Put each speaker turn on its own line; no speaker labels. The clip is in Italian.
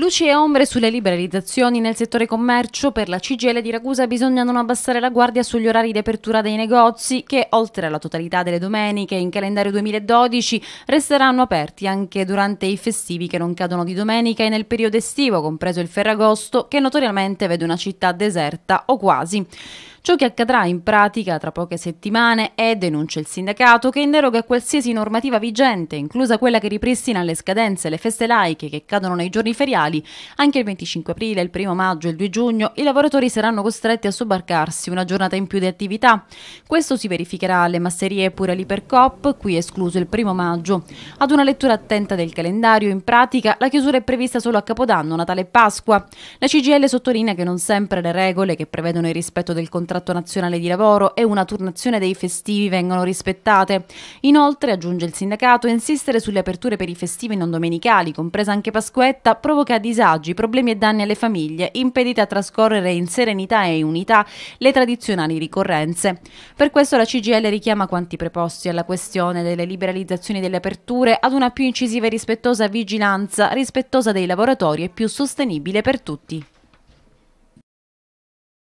Luci e ombre sulle liberalizzazioni nel settore commercio. Per la CGL di Ragusa bisogna non abbassare la guardia sugli orari di apertura dei negozi che, oltre alla totalità delle domeniche in calendario 2012, resteranno aperti anche durante i festivi che non cadono di domenica e nel periodo estivo, compreso il Ferragosto, che notoriamente vede una città deserta o quasi. Ciò che accadrà in pratica tra poche settimane è, denuncia il sindacato, che in deroga qualsiasi normativa vigente, inclusa quella che ripristina le scadenze e le feste laiche che cadono nei giorni feriali, anche il 25 aprile, il 1 maggio e il 2 giugno, i lavoratori saranno costretti a sobbarcarsi una giornata in più di attività. Questo si verificherà alle masserie e pure all'ipercop, qui escluso il 1 maggio. Ad una lettura attenta del calendario, in pratica, la chiusura è prevista solo a Capodanno, Natale e Pasqua. La CGL sottolinea che non sempre le regole che prevedono il rispetto del contratto contratto nazionale di lavoro e una turnazione dei festivi vengono rispettate. Inoltre, aggiunge il sindacato, insistere sulle aperture per i festivi non domenicali, compresa anche Pasquetta, provoca disagi, problemi e danni alle famiglie, impedite a trascorrere in serenità e unità le tradizionali ricorrenze. Per questo la CGL richiama quanti preposti alla questione delle liberalizzazioni delle aperture ad una più incisiva e rispettosa vigilanza rispettosa dei lavoratori e più sostenibile per tutti.